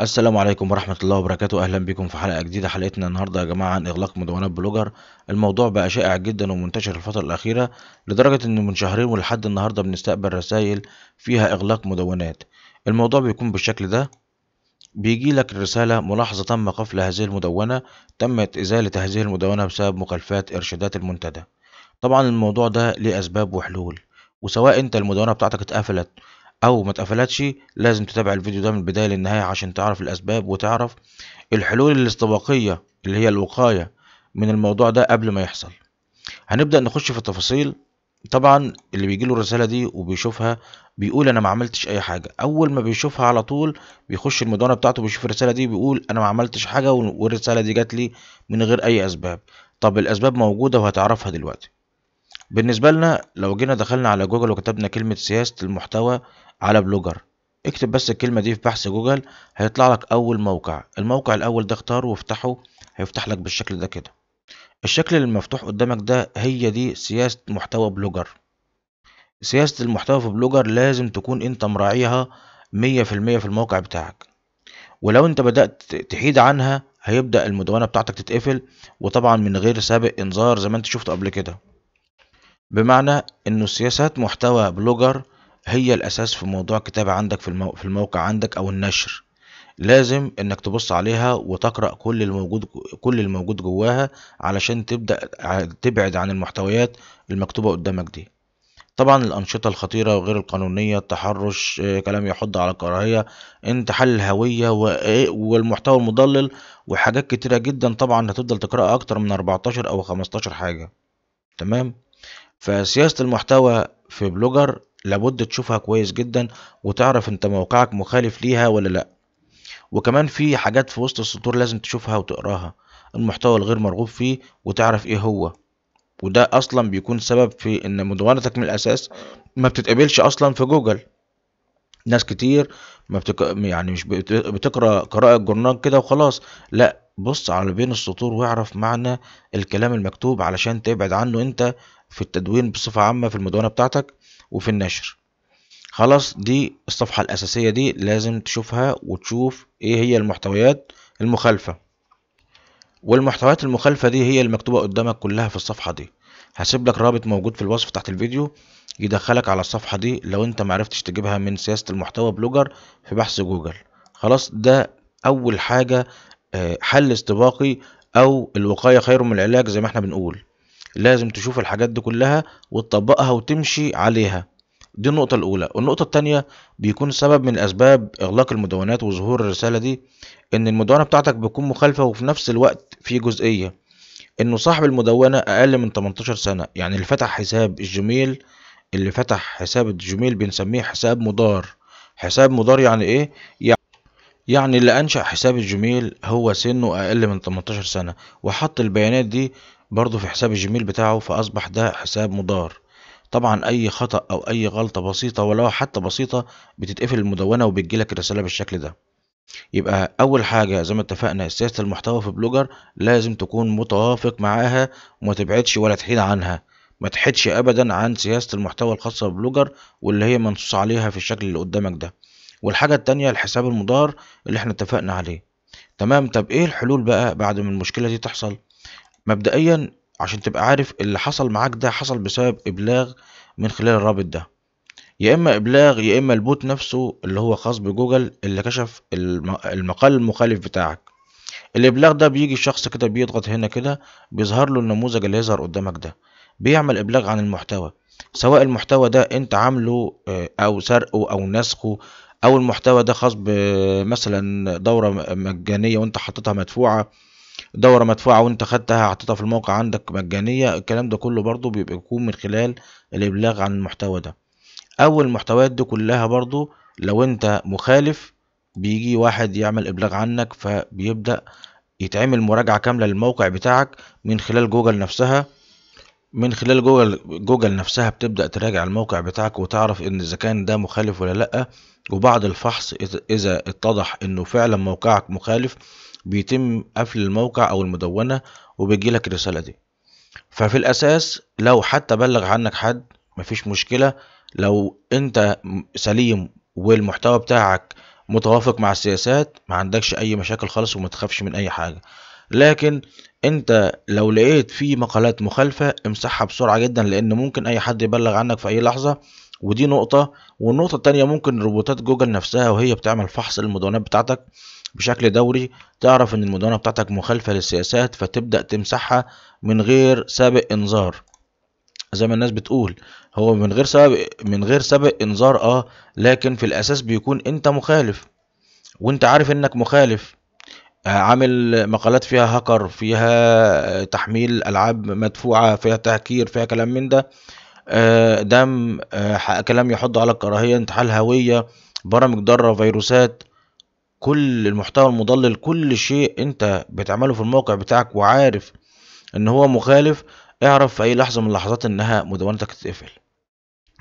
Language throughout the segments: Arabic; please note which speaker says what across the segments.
Speaker 1: السلام عليكم ورحمة الله وبركاته أهلا بكم في حلقة جديدة حلقتنا النهاردة يا جماعة عن إغلاق مدونات بلوجر الموضوع بقى شائع جدا ومنتشر الفترة الأخيرة لدرجة إن من شهرين ولحد النهاردة بنستقبل رسائل فيها إغلاق مدونات الموضوع بيكون بالشكل ده بيجي لك الرسالة ملاحظة تم قفل هذه المدونة تمت إزالة هذه المدونة بسبب مخالفات إرشادات المنتدى طبعا الموضوع ده ليه أسباب وحلول وسواء أنت المدونة بتاعتك اتقفلت او ما اتقفلتش لازم تتابع الفيديو ده من البدايه للنهايه عشان تعرف الاسباب وتعرف الحلول الاستباقيه اللي هي الوقايه من الموضوع ده قبل ما يحصل هنبدا نخش في التفاصيل طبعا اللي بيجي له الرساله دي وبيشوفها بيقول انا ما عملتش اي حاجه اول ما بيشوفها على طول بيخش المدونه بتاعته بيشوف الرساله دي بيقول انا ما عملتش حاجه والرساله دي جات لي من غير اي اسباب طب الاسباب موجوده وهتعرفها دلوقتي بالنسبة لنا لو جينا دخلنا على جوجل وكتبنا كلمة سياسة المحتوى على بلوجر اكتب بس الكلمة دي في بحث جوجل هيطلع لك أول موقع الموقع الأول ده اختاره وافتحه هيفتح لك بالشكل ده كده الشكل اللي مفتوح قدامك ده هي دي سياسة محتوى بلوجر سياسة المحتوى في بلوجر لازم تكون انت مراعيها مية في المية في الموقع بتاعك ولو انت بدأت تحيد عنها هيبدأ المدونة بتاعتك تتقفل وطبعا من غير سابق انذار زي ما انت شفت قبل كده بمعنى انه سياسات محتوى بلوجر هي الاساس في موضوع كتابة عندك في, الموقع عندك او النشر لازم انك تبص عليها وتقرأ كل الموجود كل الموجود جواها علشان تبدأ تبعد عن المحتويات المكتوبة قدامك دي طبعا الأنشطة الخطيرة وغير القانونية التحرش كلام يحض على الكراهية انتحال الهوية والمحتوى المضلل وحاجات كتيرة جدا طبعا هتفضل تقرأها أكتر من 14 أو 15 حاجة تمام فسياسة المحتوى في بلوجر لابد تشوفها كويس جدا وتعرف انت موقعك مخالف ليها ولا لا وكمان في حاجات في وسط السطور لازم تشوفها وتقراها المحتوى الغير مرغوب فيه وتعرف ايه هو وده اصلا بيكون سبب في ان مدونتك من الاساس ما بتتقبلش اصلا في جوجل ناس كتير ما بتك... يعني مش بتقرا قراءه جورنال كده وخلاص لا بص على بين السطور واعرف معنى الكلام المكتوب علشان تبعد عنه انت في التدوين بصفة عامة في المدونة بتاعتك وفي النشر خلاص دي الصفحة الأساسية دي لازم تشوفها وتشوف إيه هي المحتويات المخالفة والمحتويات المخالفة دي هي المكتوبة قدامك كلها في الصفحة دي هسيب لك رابط موجود في الوصف تحت الفيديو يدخلك على الصفحة دي لو انت معرفتش تجيبها من سياسة المحتوى بلوجر في بحث جوجل خلاص ده أول حاجة آه، حل استباقي أو الوقاية خير من العلاج زي ما احنا بنقول لازم تشوف الحاجات دي كلها وتطبقها وتمشي عليها دي النقطة الأولى النقطة التانية بيكون سبب من أسباب إغلاق المدونات وظهور الرسالة دي إن المدونة بتاعتك بتكون مخالفة وفي نفس الوقت في جزئية إنه صاحب المدونة أقل من 18 سنة يعني اللي فتح حساب الجميل اللي فتح حساب الجميل بنسميه حساب مدار حساب مدار يعني إيه؟ يعني يعني اللي أنشأ حساب الجميل هو سنه أقل من 18 سنة وحط البيانات دي برضه في حساب الجيميل بتاعه فأصبح ده حساب مضار طبعا أي خطأ أو أي غلطة بسيطة ولو حتى بسيطة بتتقفل المدونة وبتجيلك الرسالة بالشكل ده يبقى أول حاجة زي ما اتفقنا سياسة المحتوى في بلوجر لازم تكون متوافق معاها وما تبعدش ولا تحيد عنها ما تحيدش أبدا عن سياسة المحتوى الخاصة ببلوجر واللي هي منصوص عليها في الشكل اللي قدامك ده والحاجة التانية الحساب المضار اللي احنا اتفقنا عليه تمام طب ايه الحلول بقى بعد ما المشكلة دي تحصل مبدئيًا عشان تبقى عارف اللي حصل معاك ده حصل بسبب إبلاغ من خلال الرابط ده، يا إما إبلاغ يا إما البوت نفسه اللي هو خاص بجوجل اللي كشف المقال المخالف بتاعك، الإبلاغ ده بيجي شخص كده بيضغط هنا كده بيظهر له النموذج اللي هيظهر قدامك ده، بيعمل إبلاغ عن المحتوى سواء المحتوى ده أنت عامله آه، أو سرقه أو نسخه أو المحتوى ده خاص بمثلا دورة مجانية وأنت حطيتها مدفوعة. دوره مدفوعه وانت خدتها حطيتها في الموقع عندك مجانيه الكلام ده كله برضو بيبقى يكون من خلال الابلاغ عن المحتوى ده او المحتويات دي كلها برضو لو انت مخالف بيجي واحد يعمل ابلاغ عنك فبيبدا يتعمل مراجعه كامله للموقع بتاعك من خلال جوجل نفسها من خلال جوجل جوجل نفسها بتبدأ تراجع الموقع بتاعك وتعرف ان اذا كان ده مخالف ولا لأ وبعد الفحص اذا اتضح انه فعلا موقعك مخالف بيتم قفل الموقع او المدونة وبيجيلك الرسالة دي ففي الاساس لو حتى بلغ عنك حد مفيش مشكلة لو انت سليم والمحتوى بتاعك متوافق مع السياسات ما عندكش اي مشاكل خالص وما تخافش من اي حاجة لكن انت لو لقيت في مقالات مخالفة امسحها بسرعة جدا لان ممكن اي حد يبلغ عنك في اي لحظة ودي نقطة والنقطة التانية ممكن روبوتات جوجل نفسها وهي بتعمل فحص المدونات بتاعتك بشكل دوري تعرف ان المدونة بتاعتك مخالفة للسياسات فتبدأ تمسحها من غير سابق انذار زي ما الناس بتقول هو من غير سبب من غير سابق انذار اه لكن في الاساس بيكون انت مخالف وانت عارف انك مخالف عامل مقالات فيها هاكر فيها آه، تحميل العاب مدفوعه فيها تهكير فيها كلام من ده آه، دم آه، كلام يحض على الكراهيه انتحال هويه برامج ضاره فيروسات كل المحتوى المضلل كل شيء انت بتعمله في الموقع بتاعك وعارف ان هو مخالف اعرف في اي لحظه من اللحظات انها مدونتك تتقفل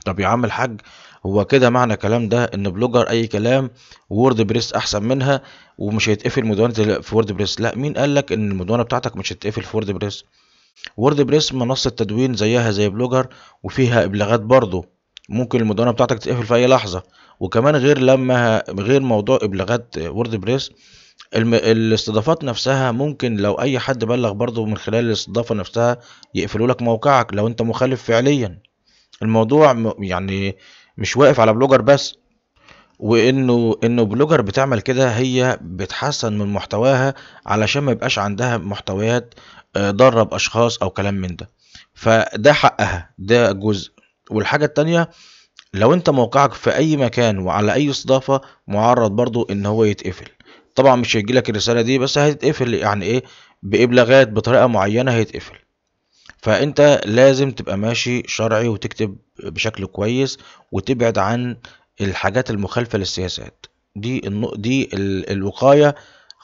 Speaker 1: طب يا عم الحاج هو كده معنى الكلام ده ان بلوجر اي كلام وورد بريس احسن منها ومش هيتقفل مدونة في وورد بريس لا مين قال لك ان المدونة بتاعتك مش هتتقفل في وورد بريس وورد بريس منصة تدوين زيها زي بلوجر وفيها ابلاغات برضه ممكن المدونة بتاعتك تتقفل في اي لحظة وكمان غير لما غير موضوع ابلاغات وورد بريس الاستضافات نفسها ممكن لو اي حد بلغ برضه من خلال الاستضافة نفسها يقفلوا لك موقعك لو انت مخالف فعليا الموضوع يعني مش واقف على بلوجر بس وانه انه بلوجر بتعمل كده هي بتحسن من محتواها علشان ما يبقاش عندها محتويات آه، ضرب اشخاص او كلام من ده فده حقها ده جزء والحاجه التانية لو انت موقعك في اي مكان وعلى اي استضافه معرض برضو ان هو يتقفل طبعا مش هيجيلك الرساله دي بس هتتقفل يعني ايه بابلاغات بطريقه معينه هيتقفل فانت لازم تبقى ماشي شرعي وتكتب بشكل كويس وتبعد عن الحاجات المخالفة للسياسات دي دي الوقاية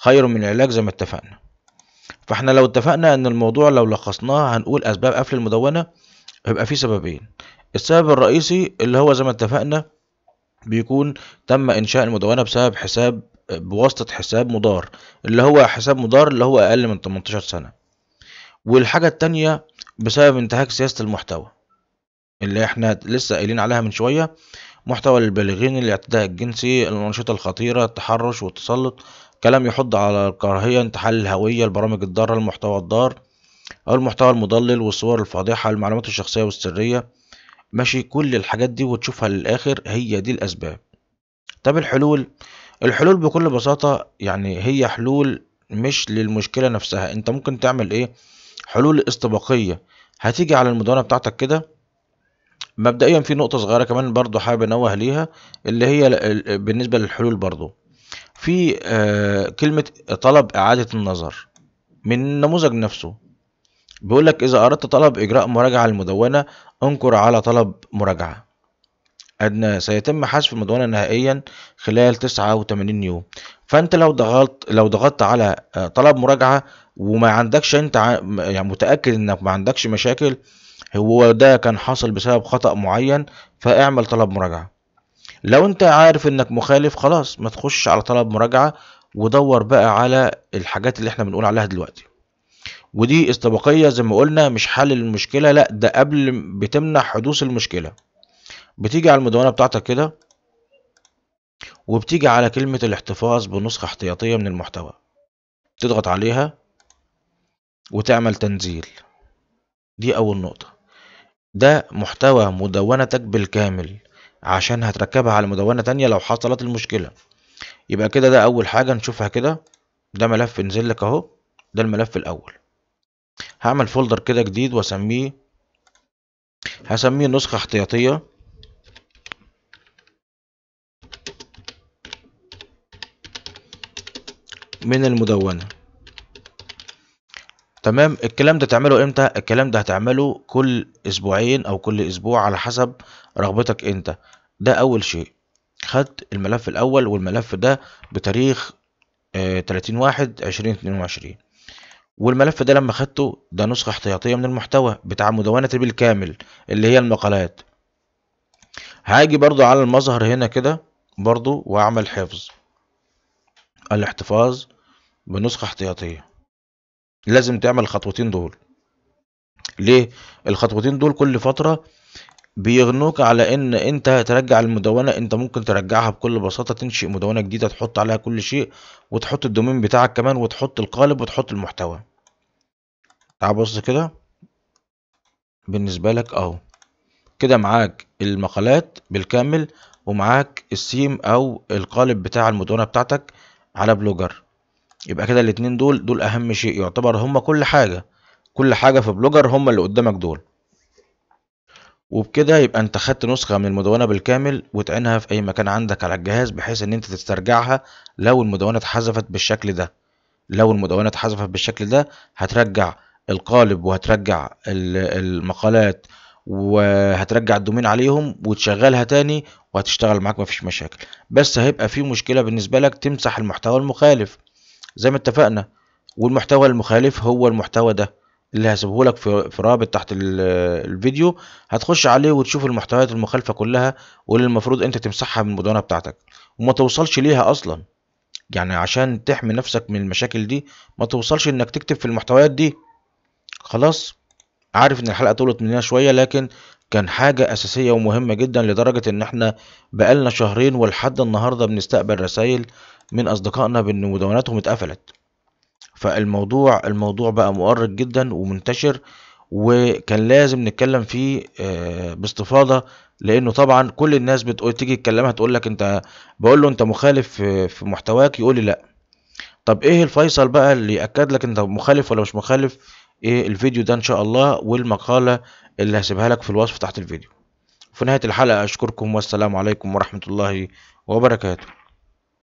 Speaker 1: خير من العلاج زي ما اتفقنا فاحنا لو اتفقنا ان الموضوع لو لخصناه هنقول اسباب قفل المدونة هيبقى في سببين السبب الرئيسي اللي هو زي ما اتفقنا بيكون تم انشاء المدونة بسبب حساب بواسطة حساب مضار اللي هو حساب مضار اللي هو اقل من 18 سنة والحاجة التانية بسبب انتهاك سياسة المحتوى اللي احنا لسه قايلين عليها من شوية محتوى للبالغين الاعتداء الجنسي الأنشطة الخطيرة التحرش والتسلط كلام يحض على الكراهية انتحال الهوية البرامج الضارة المحتوى الضار أو المحتوى المضلل والصور الفاضحة المعلومات الشخصية والسرية ماشي كل الحاجات دي وتشوفها للآخر هي دي الأسباب طب الحلول الحلول بكل بساطة يعني هي حلول مش للمشكلة نفسها انت ممكن تعمل ايه حلول استباقية هتيجي على المدونة بتاعتك كده مبدئيا في نقطة صغيرة كمان برضو حابب انوه ليها اللي هي بالنسبة للحلول برضو في آه، كلمة طلب إعادة النظر من النموذج نفسه بيقول لك إذا أردت طلب إجراء مراجعة المدونة انكر على طلب مراجعة أدنى سيتم حذف المدونة نهائيا خلال 89 يوم فانت لو ضغطت لو ضغطت على آه، طلب مراجعه وما عندكش انت يعني متاكد انك ما عندكش مشاكل هو ده كان حاصل بسبب خطا معين فاعمل طلب مراجعه لو انت عارف انك مخالف خلاص ما تخش على طلب مراجعه ودور بقى على الحاجات اللي احنا بنقول عليها دلوقتي ودي استباقيه زي ما قلنا مش حل المشكله لا ده قبل بتمنع حدوث المشكله بتيجي على المدونه بتاعتك كده وبتيجي على كلمة الاحتفاظ بنسخة احتياطية من المحتوى تضغط عليها وتعمل تنزيل دي أول نقطة ده محتوى مدونتك بالكامل عشان هتركبها على مدونة تانية لو حصلت المشكلة يبقى كده ده أول حاجة نشوفها كده ده ملف نزل لك أهو ده الملف الأول هعمل فولدر كده جديد وأسميه هسميه نسخة احتياطية من المدونة تمام الكلام ده تعمله امتى الكلام ده هتعمله كل اسبوعين او كل اسبوع على حسب رغبتك انت ده اول شيء خدت الملف الاول والملف ده بتاريخ 30 آه، واحد 2022 والملف ده لما خدته ده نسخة احتياطية من المحتوى بتاع مدونتي بالكامل اللي هي المقالات هاجي برضو على المظهر هنا كده برضو واعمل حفظ الاحتفاظ بنسخة احتياطية لازم تعمل الخطوتين دول ليه الخطوتين دول كل فترة بيغنوك على ان انت هترجع المدونة انت ممكن ترجعها بكل بساطة تنشئ مدونة جديدة تحط عليها كل شيء وتحط الدومين بتاعك كمان وتحط القالب وتحط المحتوى تعال بص كده بالنسبة لك اهو كده معاك المقالات بالكامل ومعاك السيم او القالب بتاع المدونة بتاعتك على بلوجر يبقى كده الاتنين دول دول اهم شيء يعتبر هما كل حاجة كل حاجة في بلوجر هما اللي قدامك دول وبكده يبقى انت خدت نسخة من المدونة بالكامل وتعينها في اي مكان عندك على الجهاز بحيث ان انت تسترجعها لو المدونة اتحذفت بالشكل ده لو المدونة اتحذفت بالشكل ده هترجع القالب وهترجع المقالات وهترجع الدومين عليهم وتشغلها تاني وهتشتغل معاك مفيش مشاكل بس هيبقى في مشكلة بالنسبة لك تمسح المحتوى المخالف زي ما اتفقنا والمحتوى المخالف هو المحتوى ده اللي هسيبه لك في رابط تحت الفيديو هتخش عليه وتشوف المحتويات المخالفة كلها واللي المفروض انت تمسحها من المدونة بتاعتك وما توصلش ليها اصلا يعني عشان تحمي نفسك من المشاكل دي ما توصلش انك تكتب في المحتويات دي خلاص عارف ان الحلقة طولت مننا شوية لكن كان حاجة أساسية ومهمة جدا لدرجة إن إحنا بقالنا شهرين ولحد النهاردة بنستقبل رسايل من أصدقائنا بإن مدوناتهم اتقفلت فالموضوع الموضوع بقى مؤرق جدا ومنتشر وكان لازم نتكلم فيه آه، باستفاضة لأنه طبعا كل الناس بتقول تيجي تكلمها تقول لك أنت بقول له أنت مخالف في محتواك يقول لي لأ طب إيه الفيصل بقى اللي يأكد لك أنت مخالف ولا مش مخالف ايه الفيديو ده ان شاء الله والمقالة اللي هسيبها لك في الوصف تحت الفيديو في نهاية الحلقة اشكركم والسلام عليكم ورحمة الله وبركاته